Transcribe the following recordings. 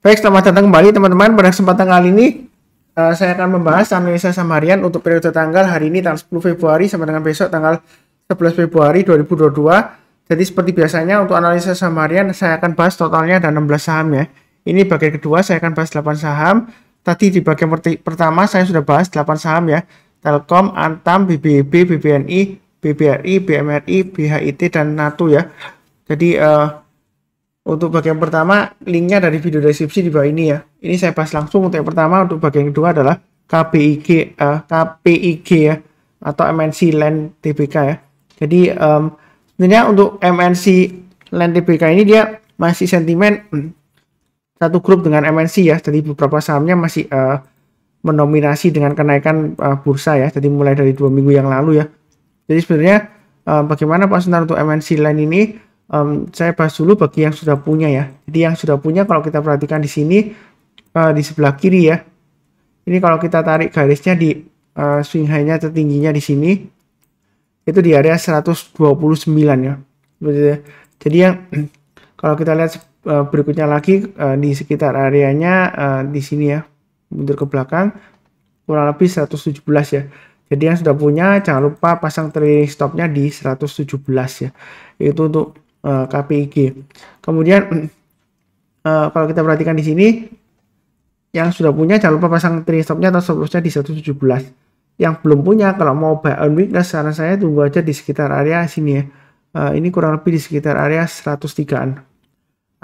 Baik, selamat datang kembali teman-teman. Pada kesempatan kali ini uh, saya akan membahas analisa samarian untuk periode tanggal hari ini tanggal 10 Februari sampai dengan besok tanggal 11 Februari 2022. Jadi seperti biasanya untuk analisa samarian saya akan bahas totalnya ada 16 saham ya. Ini bagian kedua saya akan bahas 8 saham. Tadi di bagian pertama saya sudah bahas 8 saham ya. Telkom, Antam, BBB, BBNI, BBRI, BMRI, BHIT dan NATO ya. Jadi uh, untuk bagian pertama, linknya dari video deskripsi di bawah ini ya. Ini saya bahas langsung untuk yang pertama, untuk bagian kedua adalah KPIG, uh, eh, KPIG ya, atau MNC Land TBK ya. Jadi um, sebenarnya untuk MNC Land TBK ini dia masih sentimen hmm, satu grup dengan MNC ya. Jadi beberapa sahamnya masih uh, menominasi dengan kenaikan uh, bursa ya. Jadi mulai dari dua minggu yang lalu ya. Jadi sebenarnya uh, bagaimana Pak Senar untuk MNC Land ini? um, saya bahas dulu bagi yang sudah punya ya. Jadi yang sudah punya kalau kita perhatikan di sini uh, di sebelah kiri ya. Ini kalau kita tarik garisnya di uh, swing high-nya tertingginya di sini itu di area 129 ya. Jadi yang kalau kita lihat eh, berikutnya lagi di sekitar areanya di sini ya. Mundur ke belakang kurang lebih 117 ya. Jadi yang sudah punya jangan lupa pasang trailing stopnya di 117 ya. Itu untuk Eh, KPIG. Kemudian uh, kalau kita perhatikan di sini yang sudah punya jangan lupa pasang trading stopnya atau stop lossnya di 117. Yang belum punya kalau mau buy on weakness nah, saran saya tunggu aja di sekitar area sini ya. Uh, ini kurang lebih di sekitar area 103-an.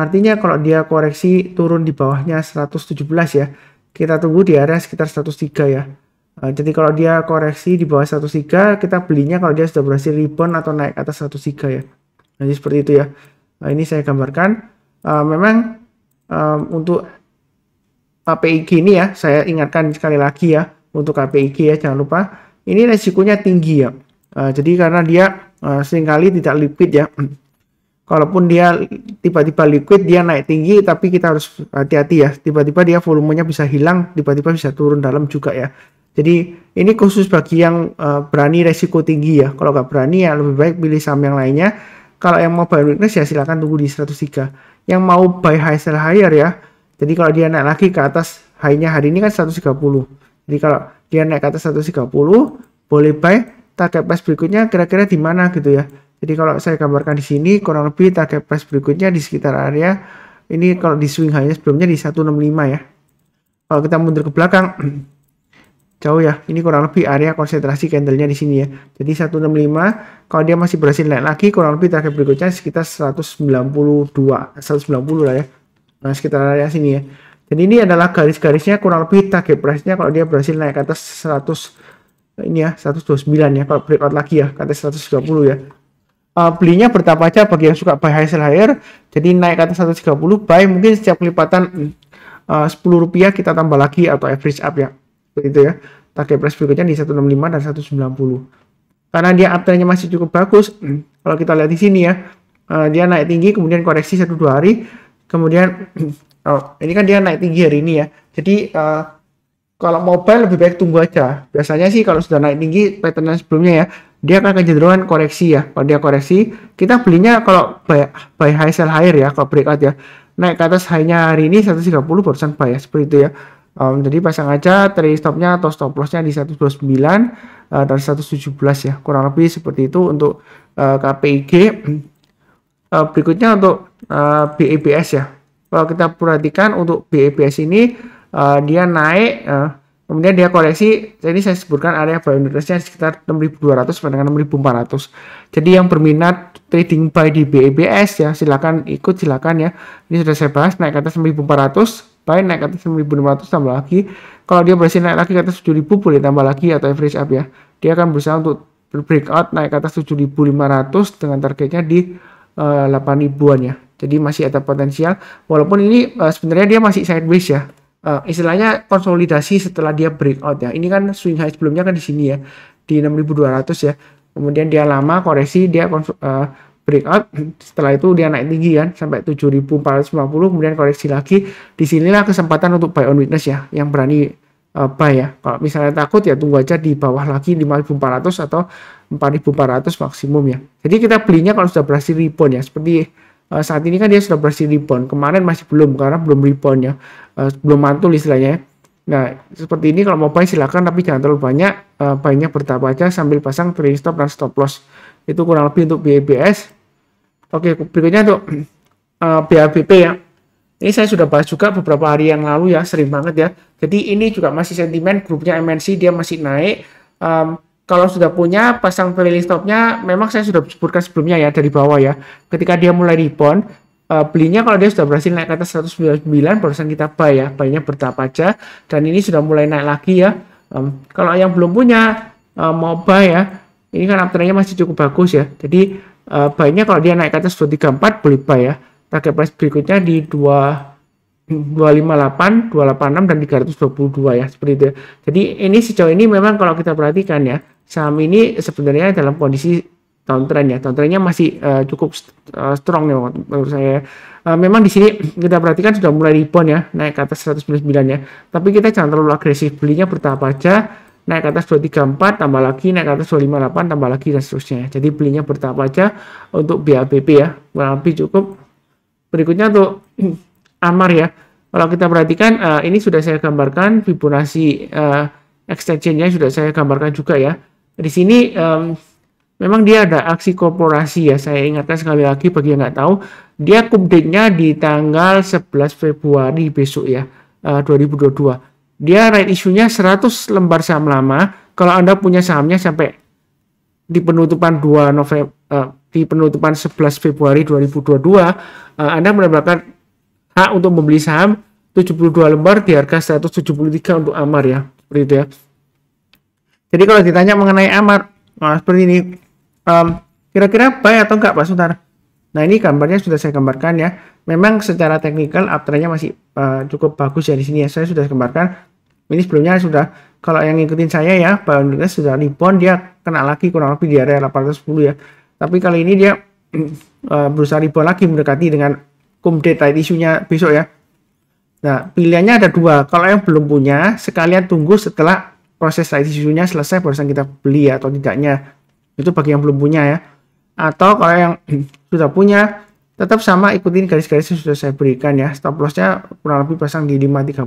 Artinya kalau dia koreksi turun di bawahnya 117 ya, kita tunggu di area sekitar 103 ya. jadi kalau dia koreksi di bawah 103, kita belinya kalau dia sudah berhasil rebound atau naik atas 103 ya. Jadi seperti itu ya. Nah, ini saya gambarkan. Uh, memang um, untuk KPIG ini ya, saya ingatkan sekali lagi ya, untuk KPIG ya, jangan lupa. Ini resikonya tinggi ya. Uh, jadi karena dia uh, seringkali tidak liquid ya. Kalaupun dia tiba-tiba liquid, dia naik tinggi, tapi kita harus hati-hati ya. Tiba-tiba dia volumenya bisa hilang, tiba-tiba bisa turun dalam juga ya. Jadi ini khusus bagi yang uh, berani resiko tinggi ya. Kalau nggak berani ya lebih baik pilih saham yang lainnya kalau yang mau buy weakness ya silahkan tunggu di 103. Yang mau buy high sell higher ya. Jadi kalau dia naik lagi ke atas high-nya hari ini kan 130. Jadi kalau dia naik ke atas 130, boleh buy target price berikutnya kira-kira di mana gitu ya. Jadi kalau saya gambarkan di sini kurang lebih target price berikutnya di sekitar area ini kalau di swing high-nya sebelumnya di 165 ya. Kalau kita mundur ke belakang jauh ya. Ini kurang lebih area konsentrasi candlenya di sini ya. Jadi 165, kalau dia masih berhasil naik lagi, kurang lebih target berikutnya sekitar 192, 190 lah ya. Nah, sekitar area sini ya. Jadi ini adalah garis-garisnya kurang lebih target price-nya kalau dia berhasil naik ke atas 100 ini ya, 129 ya kalau breakout lagi ya, ke atas 130 ya. Uh, belinya bertahap aja bagi yang suka buy high sell higher. Jadi naik ke atas 130 buy mungkin setiap kelipatan eh, uh, 10 rupiah kita tambah lagi atau average up ya begitu ya target price berikutnya di 165 dan 190 karena dia uptrendnya masih cukup bagus kalau kita lihat di sini ya eh, dia naik tinggi kemudian koreksi satu dua hari kemudian oh, ini kan dia naik tinggi hari ini ya jadi eh, kalau mau buy lebih baik tunggu aja biasanya sih kalau sudah naik tinggi pattern yang sebelumnya ya dia akan kecenderungan koreksi ya kalau dia koreksi kita belinya kalau buy, buy high sell higher ya kalau breakout ya naik ke atas high-nya hari ini 130 barusan buy ya seperti itu ya Um, jadi pasang aja trade stopnya atau stop lossnya di 129 uh, eh, dan 117 ya kurang lebih seperti itu untuk uh, KPIG. Uh, berikutnya untuk uh, eh, BEBS ya. Kalau kita perhatikan untuk BEBS ini uh, dia naik uh, kemudian dia koreksi. Jadi saya sebutkan area buying interestnya sekitar 6.200 sampai dengan 6.400. Jadi yang berminat trading buy di BEBS ya silakan ikut silakan ya. Ini sudah saya bahas naik ke atas 6.400 buy naik ke atas 1.500 tambah lagi kalau dia berhasil naik lagi ke atas 7000 boleh tambah lagi atau average up ya dia akan berusaha untuk breakout naik ke atas 7500 dengan targetnya di uh, eh, 8000-an ya jadi masih ada potensial walaupun ini uh, sebenarnya dia masih sideways ya uh, istilahnya konsolidasi setelah dia breakout ya ini kan swing high sebelumnya kan di sini ya di 6200 ya kemudian dia lama koreksi dia uh, breakout setelah itu dia naik tinggi kan sampai 7450 kemudian koreksi lagi di sinilah kesempatan untuk buy on witness ya yang berani uh, buy ya kalau misalnya takut ya tunggu aja di bawah lagi 5400 atau 4400 maksimum ya jadi kita belinya kalau sudah berhasil rebound ya seperti uh, saat ini kan dia sudah berhasil rebound kemarin masih belum karena belum rebound ya uh, belum mantul istilahnya ya. Nah, seperti ini kalau mau buy silakan tapi jangan terlalu banyak, uh, buy-nya bertahap aja sambil pasang trailing stop dan stop loss. Itu kurang lebih untuk BABS Oke, berikutnya untuk uh, eh, BABP ya. Ini saya sudah bahas juga beberapa hari yang lalu ya, sering banget ya. Jadi ini juga masih sentimen grupnya MNC dia masih naik. Um, kalau sudah punya pasang playlist stopnya, memang saya sudah sebutkan sebelumnya ya dari bawah ya. Ketika dia mulai rebound, uh, belinya kalau dia sudah berhasil naik ke atas 199 barusan kita buy ya buy-nya bertahap aja dan ini sudah mulai naik lagi ya um, kalau yang belum punya uh, mau buy ya ini kan uptrendnya masih cukup bagus ya jadi uh, baiknya kalau dia naik ke atas 234 beli buy ya target price berikutnya di 2 258, 286 dan 322 ya seperti itu. Jadi ini sejauh ini memang kalau kita perhatikan ya saham ini sebenarnya dalam kondisi downtrend ya downtrendnya masih uh, cukup eh, strong ya menurut saya. Uh, memang di sini kita perhatikan sudah mulai rebound ya naik ke atas 199 ya. Tapi kita jangan terlalu agresif belinya bertahap aja naik ke atas 234 tambah lagi naik ke atas 258 tambah lagi dan seterusnya jadi belinya bertahap aja untuk BABP ya kurang lebih cukup berikutnya untuk Amar ya kalau kita perhatikan uh, ini sudah saya gambarkan Fibonacci uh, extensionnya sudah saya gambarkan juga ya di sini um, memang dia ada aksi korporasi ya saya ingatkan sekali lagi bagi yang nggak tahu dia kumdeknya di tanggal 11 Februari besok ya eh, uh, 2022 dia right isunya 100 lembar saham lama. Kalau Anda punya sahamnya sampai di penutupan 2 November uh, di penutupan 11 Februari 2022, uh, eh, Anda mendapatkan hak untuk membeli saham 72 lembar di harga 173 untuk Amar ya, seperti itu ya. Jadi kalau ditanya mengenai Amar, nah seperti ini, um, kira-kira baik atau enggak Pak Sutar? Nah ini gambarnya sudah saya gambarkan ya. Memang secara teknikal uptrendnya masih uh, cukup bagus ya di sini ya. Saya sudah gambarkan. Ini sebelumnya sudah kalau yang ngikutin saya ya, Boundless sudah rebound dia kena lagi kurang lebih di area 810 ya. Tapi kali ini dia uh, berusaha rebound lagi mendekati dengan cum data isunya besok ya. Nah, pilihannya ada dua. Kalau yang belum punya, sekalian tunggu setelah proses tight isunya selesai barusan kita beli ya, atau tidaknya. Itu bagi yang belum punya ya atau kalau yang sudah punya tetap sama ikutin garis-garis yang sudah saya berikan ya stop lossnya kurang lebih pasang di 530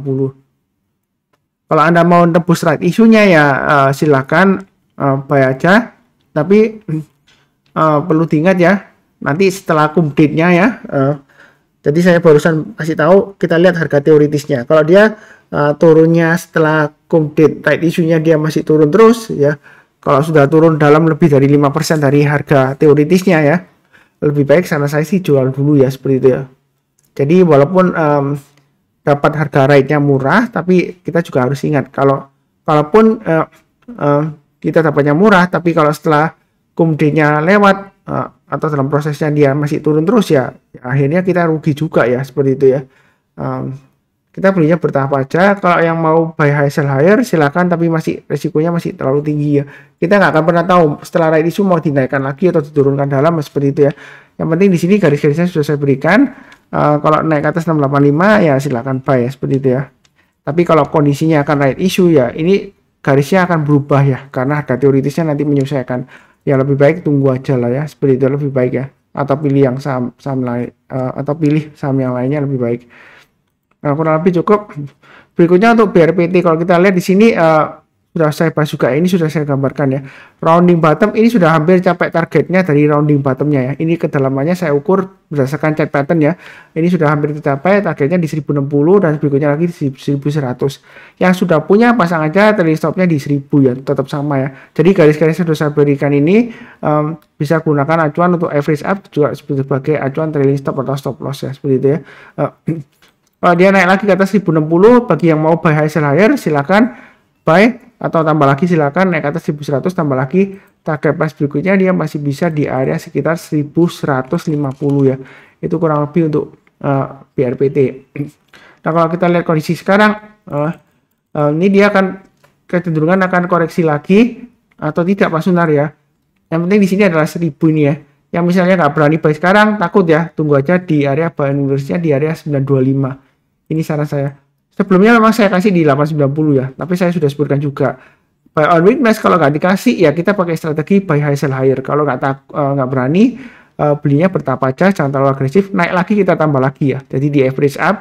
kalau anda mau tebus right isunya ya uh, silakan uh, buy aja tapi uh, perlu diingat ya nanti setelah update nya ya uh, jadi saya barusan kasih tahu kita lihat harga teoritisnya kalau dia uh, turunnya setelah update right isunya dia masih turun terus ya kalau sudah turun dalam lebih dari 5% dari harga teoritisnya ya, lebih baik sana saya sih jual dulu ya seperti itu ya. Jadi walaupun um, dapat harga rate-nya murah, tapi kita juga harus ingat kalau walaupun uh, uh, kita dapatnya murah, tapi kalau setelah kumdenya lewat uh, atau dalam prosesnya dia masih turun terus ya, ya akhirnya kita rugi juga ya seperti itu ya. Um, kita belinya bertahap aja kalau yang mau buy high sell higher silakan tapi masih resikonya masih terlalu tinggi ya kita nggak akan pernah tahu setelah rate issue mau dinaikkan lagi atau diturunkan dalam ya, seperti itu ya yang penting di sini garis-garisnya sudah saya berikan uh, kalau naik ke atas 685 ya silakan buy ya seperti itu ya tapi kalau kondisinya akan naik issue ya ini garisnya akan berubah ya karena ada teoritisnya nanti menyesuaikan ya lebih baik tunggu aja lah ya seperti itu lebih baik ya atau pilih yang saham saham lain uh, atau pilih saham yang lainnya lebih baik Nah, kurang lebih cukup. Berikutnya untuk BRPT, kalau kita lihat di sini uh, sudah saya bahas juga ini sudah saya gambarkan ya. Rounding bottom ini sudah hampir capai targetnya dari rounding bottomnya ya. Ini kedalamannya saya ukur berdasarkan chart pattern ya. Ini sudah hampir tercapai targetnya di 1060 dan berikutnya lagi di 1100. Yang sudah punya pasang aja trailing stopnya di 1000 ya, tetap sama ya. Jadi garis-garis yang sudah saya berikan ini um, bisa gunakan acuan untuk average up juga sebagai acuan trailing stop atau stop loss ya seperti itu ya. Uh, kalau dia naik lagi ke atas 1060, bagi yang mau buy high sell higher silakan buy atau tambah lagi silakan naik ke atas 1100 tambah lagi target price berikutnya dia masih bisa di area sekitar 1150 ya. Itu kurang lebih untuk uh, eh, BRPT. Nah, kalau kita lihat kondisi sekarang uh, uh, ini dia akan kecenderungan akan koreksi lagi atau tidak Pak Sunar ya. Yang penting di sini adalah 1000 ini ya. Yang misalnya nggak berani buy sekarang takut ya, tunggu aja di area buy inverse di area 925 ini saran saya. Sebelumnya memang saya kasih di 890 ya, tapi saya sudah sebutkan juga buy on weakness kalau nggak dikasih ya kita pakai strategi buy high sell higher. Kalau nggak tak eh, nggak berani uh, belinya bertapa aja, jangan terlalu agresif. Naik lagi kita tambah lagi ya. Jadi di average up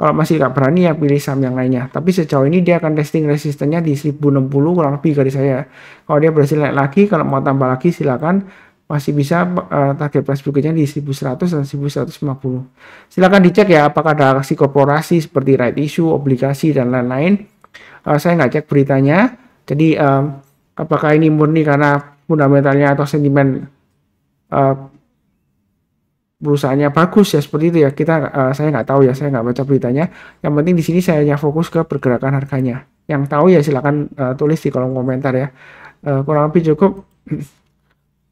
kalau masih nggak berani ya pilih saham yang lainnya. Tapi sejauh ini dia akan testing resistennya di 1060 kurang lebih dari saya. Kalau dia berhasil naik lagi, kalau mau tambah lagi silakan masih bisa uh, target price breakage-nya di 1100 dan 1150. Silakan dicek ya apakah ada aksi korporasi seperti right issue, obligasi dan lain-lain. Uh, saya nggak cek beritanya. Jadi um, apakah ini murni karena fundamentalnya atau sentimen uh, perusahaannya bagus ya seperti itu ya kita uh, saya nggak tahu ya saya nggak baca beritanya yang penting di sini saya hanya fokus ke pergerakan harganya yang tahu ya silakan uh, tulis di kolom komentar ya uh, kurang lebih cukup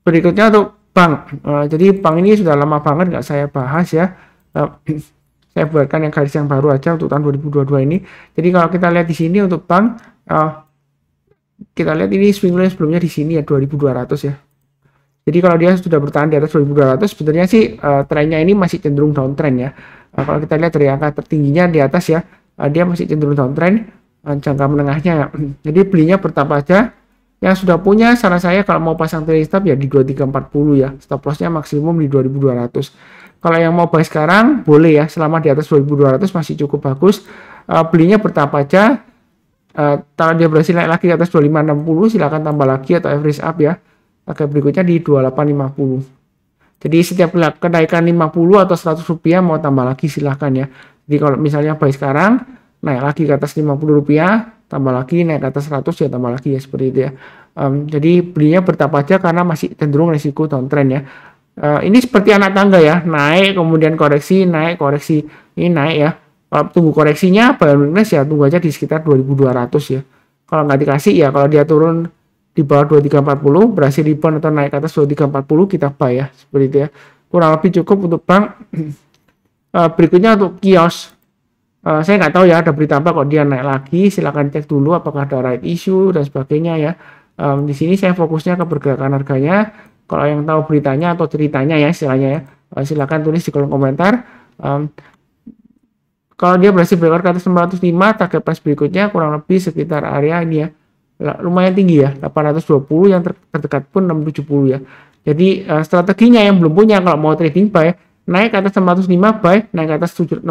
berikutnya untuk bank uh, jadi bank ini sudah lama banget nggak saya bahas ya uh, saya buatkan yang garis yang baru aja untuk tahun 2022 ini jadi kalau kita lihat di sini untuk bank uh, kita lihat ini swing low sebelumnya di sini ya 2200 ya jadi kalau dia sudah bertahan di atas 2200 sebenarnya sih uh, trennya ini masih cenderung downtrend ya uh, kalau kita lihat dari angka tertingginya di atas ya uh, dia masih cenderung downtrend uh, jangka menengahnya jadi belinya bertambah aja yang sudah punya saran saya kalau mau pasang trailing stop ya di 2340 ya stop lossnya maksimum di 2200 kalau yang mau buy sekarang boleh ya selama di atas 2200 masih cukup bagus uh, belinya bertahap aja uh, kalau dia berhasil naik lagi ke atas 2560 silahkan tambah lagi atau average up ya harga berikutnya di 2850 jadi setiap kenaikan 50 atau 100 rupiah mau tambah lagi silahkan ya jadi kalau misalnya buy sekarang naik lagi ke atas 50 rupiah tambah lagi naik ke atas 100 ya tambah lagi ya seperti itu ya um, jadi belinya bertahap aja karena masih cenderung risiko downtrend ya uh, ini seperti anak tangga ya naik kemudian koreksi naik koreksi ini naik ya kalau tunggu koreksinya buyer ya tunggu aja di sekitar 2200 ya kalau nggak dikasih ya kalau dia turun di bawah 2340 berhasil rebound atau naik ke atas 2340 kita buy ya seperti itu ya kurang lebih cukup untuk bank uh, berikutnya untuk kios uh, saya nggak tahu ya ada berita apa kok dia naik lagi silahkan cek dulu apakah ada right issue dan sebagainya ya um, di sini saya fokusnya ke pergerakan harganya kalau yang tahu beritanya atau ceritanya ya istilahnya ya uh, eh, silahkan tulis di kolom komentar um, kalau dia berhasil breakout ke atas 905 target price berikutnya kurang lebih sekitar area ini ya lumayan tinggi ya 820 yang terdekat pun 670 ya jadi uh, strateginya yang belum punya kalau mau trading buy naik ke atas 605 baik naik ke atas 670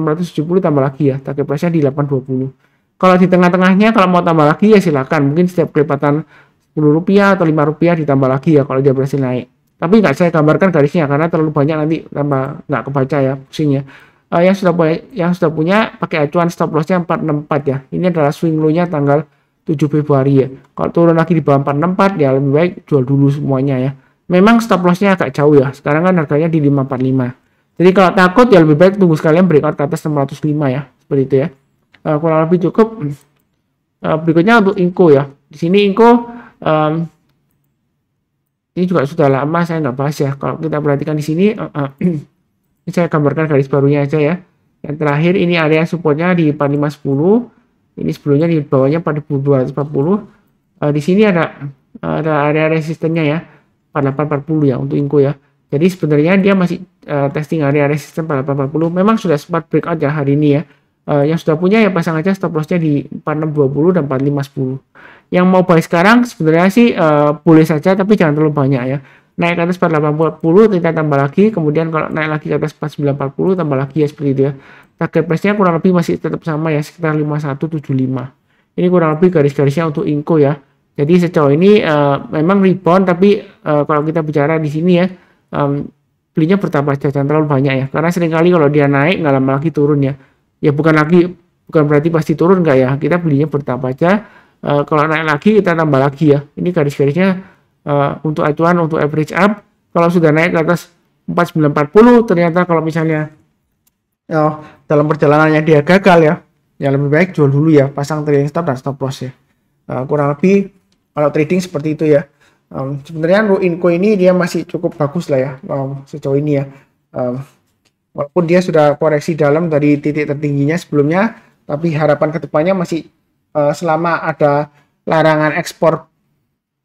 tambah lagi ya target price-nya di 820 kalau di tengah-tengahnya kalau mau tambah lagi ya silakan mungkin setiap kelipatan 10 rupiah atau 5 rupiah ditambah lagi ya kalau dia berhasil naik tapi nggak saya gambarkan garisnya karena terlalu banyak nanti tambah nggak kebaca ya pusingnya uh, eh, yang sudah punya yang sudah punya pakai acuan stop lossnya 464 ya ini adalah swing low-nya tanggal 7 Februari ya kalau turun lagi di bawah 464 ya lebih baik jual dulu semuanya ya memang stop lossnya agak jauh ya sekarang kan harganya di 545 jadi kalau takut ya lebih baik tunggu sekalian breakout ke atas 605 ya, seperti itu ya. Uh, kurang lebih cukup. Uh, berikutnya untuk Inko ya. Di sini Inko um, ini juga sudah lama saya nggak bahas ya. Kalau kita perhatikan di sini, uh, uh, ini saya gambarkan garis barunya aja ya. Yang terakhir ini area supportnya di 4510. Ini sebelumnya di bawahnya 4240. Uh, di sini ada ada area resistennya ya. 4840 ya untuk Inko ya jadi sebenarnya dia masih uh, testing area resisten pada 840. Memang sudah sempat breakout ya hari ini ya. Uh, yang sudah punya ya pasang aja stop lossnya di 4620 dan 4510. Yang mau buy sekarang sebenarnya sih uh, boleh saja tapi jangan terlalu banyak ya. Naik ke atas 4840 kita tambah lagi, kemudian kalau naik lagi ke atas 4940 tambah lagi ya seperti itu ya. Target price-nya kurang lebih masih tetap sama ya sekitar 5175. Ini kurang lebih garis-garisnya untuk Inco ya. Jadi sejauh ini uh, memang rebound tapi uh, kalau kita bicara di sini ya um, belinya bertambah jangan terlalu banyak ya karena seringkali kalau dia naik nggak lama lagi turun ya ya bukan lagi bukan berarti pasti turun nggak ya kita belinya bertambah aja uh, kalau naik lagi kita tambah lagi ya ini garis-garisnya uh, untuk acuan untuk average up kalau sudah naik ke atas 4940 ternyata kalau misalnya oh, dalam perjalanannya dia gagal ya ya lebih baik jual dulu ya pasang trailing stop dan stop loss ya uh, kurang lebih kalau trading seperti itu ya um, sebenarnya Ruinco ini dia masih cukup bagus lah ya um, sejauh ini ya um, walaupun dia sudah koreksi dalam dari titik tertingginya sebelumnya tapi harapan kedepannya masih uh, selama ada larangan ekspor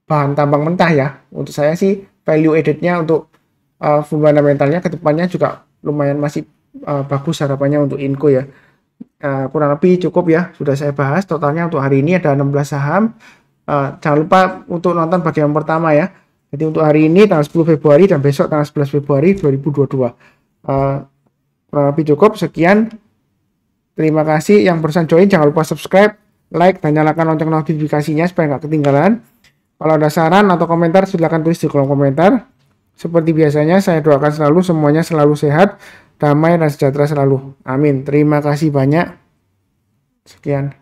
bahan tambang mentah ya untuk saya sih value addednya untuk uh, fundamentalnya kedepannya juga lumayan masih uh, bagus harapannya untuk Inco ya uh, kurang lebih cukup ya sudah saya bahas totalnya untuk hari ini ada 16 saham Eh, jangan lupa untuk nonton bagian pertama ya. Jadi untuk hari ini tanggal 10 Februari dan besok tanggal 11 Februari 2022. Uh, eh, kurang lebih cukup sekian. Terima kasih yang barusan join. Jangan lupa subscribe, like, dan nyalakan lonceng notifikasinya supaya nggak ketinggalan. Kalau ada saran atau komentar silahkan tulis di kolom komentar. Seperti biasanya saya doakan selalu semuanya selalu sehat, damai, dan sejahtera selalu. Amin. Terima kasih banyak. Sekian.